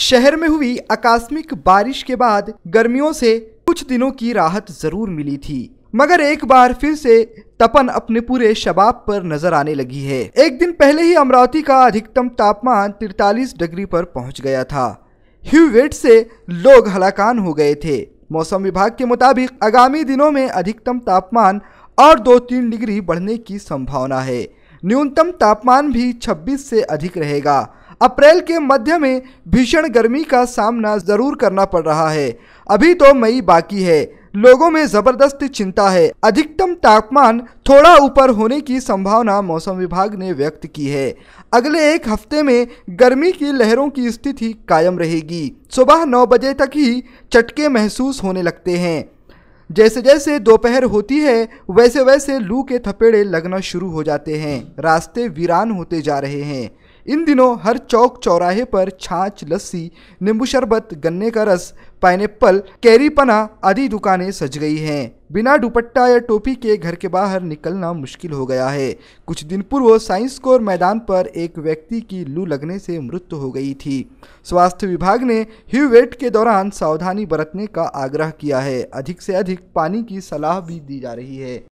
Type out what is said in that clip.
शहर में हुई आकस्मिक बारिश के बाद गर्मियों से कुछ दिनों की राहत जरूर मिली थी मगर एक बार फिर से तपन अपने पूरे शबाब पर नजर आने लगी है एक दिन पहले ही अमरावती का अधिकतम तापमान 43 डिग्री पर पहुंच गया था ह्यू वेट से लोग हलाकान हो गए थे मौसम विभाग के मुताबिक आगामी दिनों में अधिकतम तापमान और दो तीन डिग्री बढ़ने की संभावना है न्यूनतम तापमान भी 26 से अधिक रहेगा अप्रैल के मध्य में भीषण गर्मी का सामना जरूर करना पड़ रहा है अभी तो मई बाकी है लोगों में जबरदस्त चिंता है अधिकतम तापमान थोड़ा ऊपर होने की संभावना मौसम विभाग ने व्यक्त की है अगले एक हफ्ते में गर्मी की लहरों की स्थिति कायम रहेगी सुबह नौ बजे तक ही चटके महसूस होने लगते हैं जैसे जैसे दोपहर होती है वैसे वैसे लू के थपेड़े लगना शुरू हो जाते हैं रास्ते वीरान होते जा रहे हैं इन दिनों हर चौक चौराहे पर छाछ लस्सी नींबू शरबत गन्ने का रस पाइनएप्पल कैरी पना आदि दुकानें सज गई हैं बिना दुपट्टा या टोपी के घर के बाहर निकलना मुश्किल हो गया है कुछ दिन पूर्व साइंस कोर मैदान पर एक व्यक्ति की लू लगने से मृत्यु हो गई थी स्वास्थ्य विभाग ने ह्यू वेट के दौरान सावधानी बरतने का आग्रह किया है अधिक से अधिक पानी की सलाह भी दी जा रही है